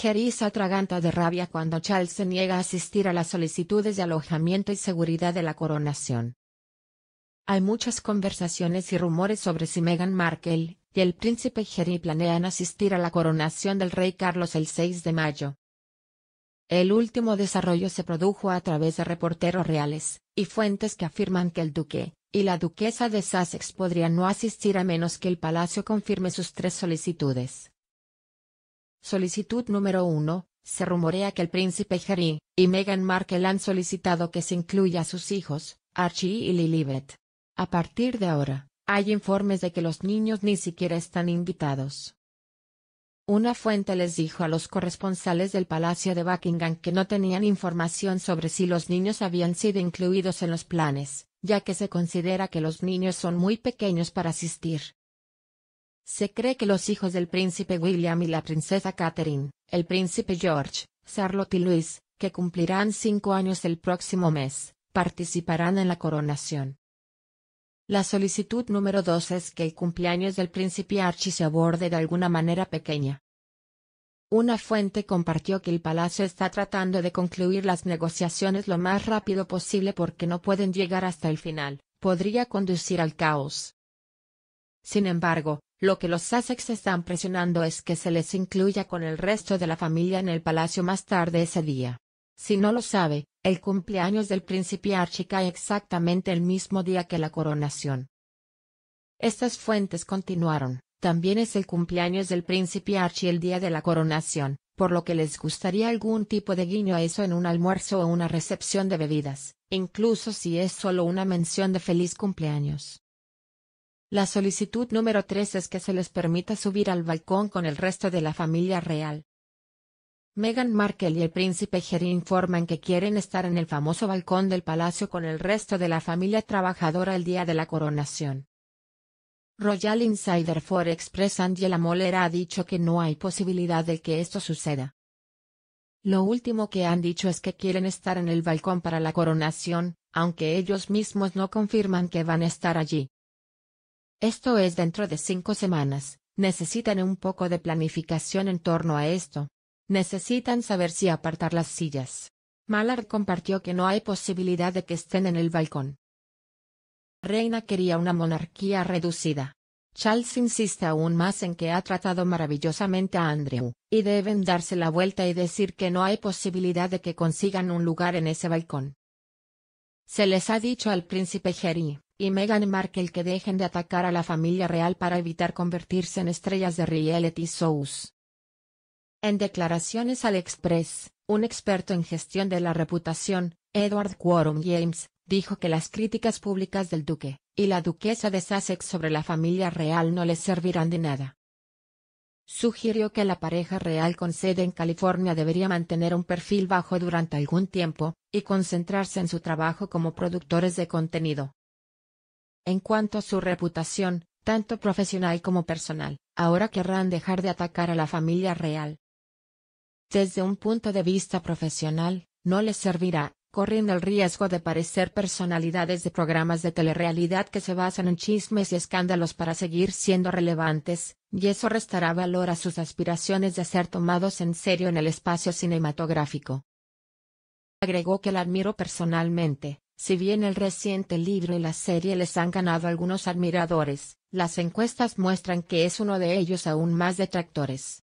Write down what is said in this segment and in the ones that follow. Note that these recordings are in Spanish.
Jerry se atraganta de rabia cuando Charles se niega a asistir a las solicitudes de alojamiento y seguridad de la coronación. Hay muchas conversaciones y rumores sobre si Meghan Markle y el príncipe Harry planean asistir a la coronación del rey Carlos el 6 de mayo. El último desarrollo se produjo a través de reporteros reales, y fuentes que afirman que el duque, y la duquesa de Sussex podrían no asistir a menos que el palacio confirme sus tres solicitudes. Solicitud número uno. Se rumorea que el príncipe Harry y Meghan Markle han solicitado que se incluya a sus hijos, Archie y Lilibet. A partir de ahora, hay informes de que los niños ni siquiera están invitados. Una fuente les dijo a los corresponsales del Palacio de Buckingham que no tenían información sobre si los niños habían sido incluidos en los planes, ya que se considera que los niños son muy pequeños para asistir. Se cree que los hijos del príncipe William y la princesa Catherine, el príncipe George, Charlotte y Luis, que cumplirán cinco años el próximo mes, participarán en la coronación. La solicitud número dos es que el cumpleaños del príncipe Archie se aborde de alguna manera pequeña. Una fuente compartió que el palacio está tratando de concluir las negociaciones lo más rápido posible porque no pueden llegar hasta el final, podría conducir al caos. Sin embargo, lo que los Sussex están presionando es que se les incluya con el resto de la familia en el palacio más tarde ese día. Si no lo sabe, el cumpleaños del príncipe Archie cae exactamente el mismo día que la coronación. Estas fuentes continuaron, también es el cumpleaños del príncipe Archie el día de la coronación, por lo que les gustaría algún tipo de guiño a eso en un almuerzo o una recepción de bebidas, incluso si es solo una mención de feliz cumpleaños. La solicitud número tres es que se les permita subir al balcón con el resto de la familia real. Meghan Markle y el príncipe Harry informan que quieren estar en el famoso balcón del palacio con el resto de la familia trabajadora el día de la coronación. Royal Insider for Express Angela Moller ha dicho que no hay posibilidad de que esto suceda. Lo último que han dicho es que quieren estar en el balcón para la coronación, aunque ellos mismos no confirman que van a estar allí. Esto es dentro de cinco semanas, necesitan un poco de planificación en torno a esto. Necesitan saber si apartar las sillas. Mallard compartió que no hay posibilidad de que estén en el balcón. Reina quería una monarquía reducida. Charles insiste aún más en que ha tratado maravillosamente a Andrew, y deben darse la vuelta y decir que no hay posibilidad de que consigan un lugar en ese balcón. Se les ha dicho al príncipe Jerry, y Meghan Markle que dejen de atacar a la familia real para evitar convertirse en estrellas de reality shows. En declaraciones al Express, un experto en gestión de la reputación, Edward Quorum James, dijo que las críticas públicas del duque y la duquesa de Sussex sobre la familia real no les servirán de nada. Sugirió que la pareja real con sede en California debería mantener un perfil bajo durante algún tiempo, y concentrarse en su trabajo como productores de contenido. En cuanto a su reputación, tanto profesional como personal, ahora querrán dejar de atacar a la familia real. Desde un punto de vista profesional, no les servirá, corriendo el riesgo de parecer personalidades de programas de telerrealidad que se basan en chismes y escándalos para seguir siendo relevantes, y eso restará valor a sus aspiraciones de ser tomados en serio en el espacio cinematográfico. Agregó que la admiro personalmente, si bien el reciente libro y la serie les han ganado algunos admiradores, las encuestas muestran que es uno de ellos aún más detractores.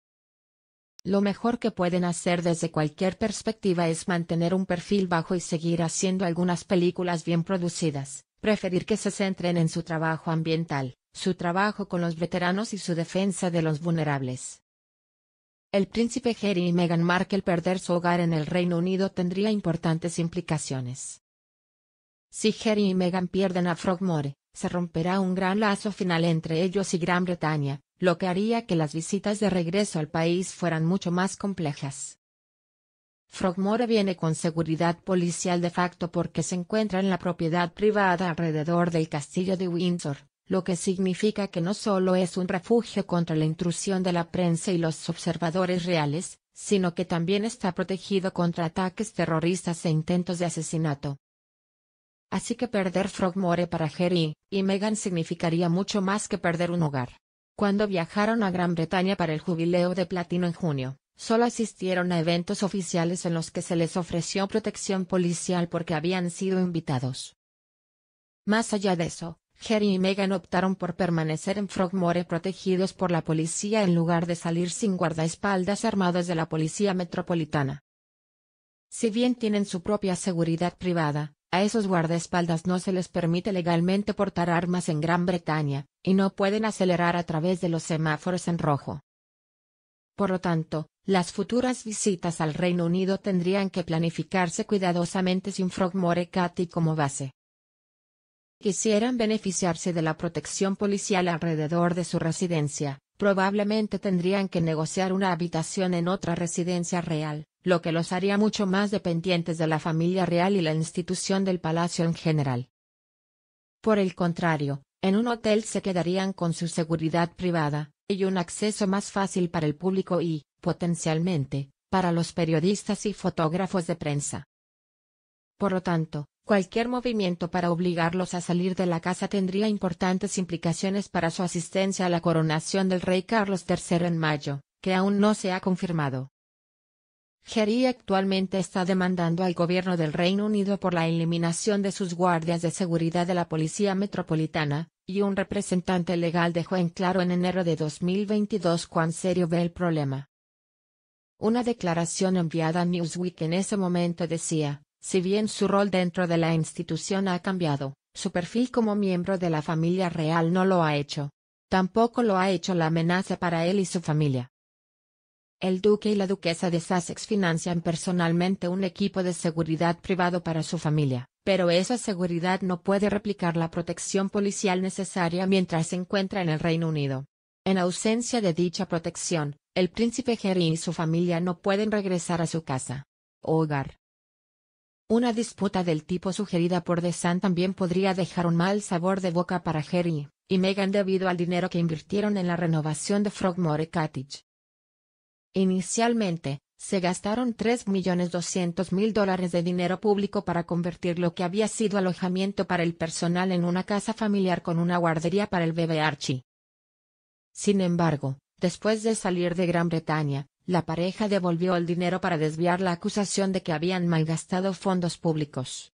Lo mejor que pueden hacer desde cualquier perspectiva es mantener un perfil bajo y seguir haciendo algunas películas bien producidas, preferir que se centren en su trabajo ambiental, su trabajo con los veteranos y su defensa de los vulnerables. El príncipe Harry y Meghan Markle perder su hogar en el Reino Unido tendría importantes implicaciones. Si Harry y Meghan pierden a Frogmore, se romperá un gran lazo final entre ellos y Gran Bretaña, lo que haría que las visitas de regreso al país fueran mucho más complejas. Frogmore viene con seguridad policial de facto porque se encuentra en la propiedad privada alrededor del castillo de Windsor, lo que significa que no solo es un refugio contra la intrusión de la prensa y los observadores reales, sino que también está protegido contra ataques terroristas e intentos de asesinato, Así que perder Frogmore para Harry y Meghan significaría mucho más que perder un hogar. Cuando viajaron a Gran Bretaña para el jubileo de platino en junio, solo asistieron a eventos oficiales en los que se les ofreció protección policial porque habían sido invitados. Más allá de eso, Harry y Meghan optaron por permanecer en Frogmore protegidos por la policía en lugar de salir sin guardaespaldas armados de la policía metropolitana. Si bien tienen su propia seguridad privada, a esos guardaespaldas no se les permite legalmente portar armas en Gran Bretaña, y no pueden acelerar a través de los semáforos en rojo. Por lo tanto, las futuras visitas al Reino Unido tendrían que planificarse cuidadosamente sin Frogmore Cathy como base. Quisieran beneficiarse de la protección policial alrededor de su residencia, probablemente tendrían que negociar una habitación en otra residencia real lo que los haría mucho más dependientes de la familia real y la institución del palacio en general. Por el contrario, en un hotel se quedarían con su seguridad privada, y un acceso más fácil para el público y, potencialmente, para los periodistas y fotógrafos de prensa. Por lo tanto, cualquier movimiento para obligarlos a salir de la casa tendría importantes implicaciones para su asistencia a la coronación del rey Carlos III en mayo, que aún no se ha confirmado. Jerry actualmente está demandando al gobierno del Reino Unido por la eliminación de sus guardias de seguridad de la Policía Metropolitana, y un representante legal dejó en claro en enero de 2022 cuán serio ve el problema. Una declaración enviada a Newsweek en ese momento decía, si bien su rol dentro de la institución ha cambiado, su perfil como miembro de la familia real no lo ha hecho. Tampoco lo ha hecho la amenaza para él y su familia. El duque y la duquesa de Sussex financian personalmente un equipo de seguridad privado para su familia, pero esa seguridad no puede replicar la protección policial necesaria mientras se encuentra en el Reino Unido. En ausencia de dicha protección, el príncipe Harry y su familia no pueden regresar a su casa hogar. Una disputa del tipo sugerida por Desan también podría dejar un mal sabor de boca para Harry y Meghan debido al dinero que invirtieron en la renovación de Frogmore Cottage. Inicialmente, se gastaron 3.200.000 dólares de dinero público para convertir lo que había sido alojamiento para el personal en una casa familiar con una guardería para el bebé Archie. Sin embargo, después de salir de Gran Bretaña, la pareja devolvió el dinero para desviar la acusación de que habían malgastado fondos públicos.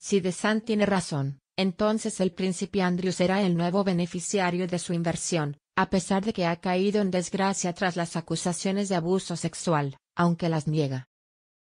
Si DeSant tiene razón, entonces el príncipe Andrew será el nuevo beneficiario de su inversión, a pesar de que ha caído en desgracia tras las acusaciones de abuso sexual, aunque las niega,